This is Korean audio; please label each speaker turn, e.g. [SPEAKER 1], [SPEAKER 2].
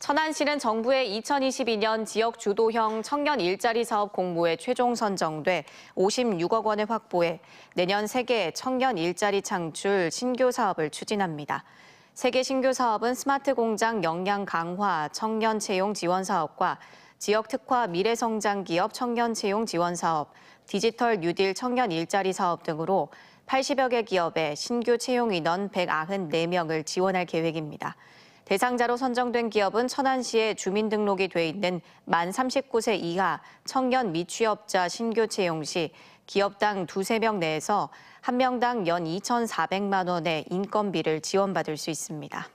[SPEAKER 1] 천안시는 정부의 2022년 지역 주도형 청년 일자리 사업 공모에 최종 선정돼 56억 원을 확보해 내년 세계 청년 일자리 창출 신규 사업을 추진합니다. 세계 신규 사업은 스마트 공장 역량 강화 청년 채용 지원 사업과 지역 특화 미래 성장 기업 청년 채용 지원 사업, 디지털 뉴딜 청년 일자리 사업 등으로 80여 개 기업에 신규 채용 인원 194명을 지원할 계획입니다. 대상자로 선정된 기업은 천안시에 주민등록이 돼 있는 만 39세 이하 청년 미취업자 신규 채용 시 기업당 두 세 명 내에서 한명당연 2,400만 원의 인건비를 지원받을 수 있습니다.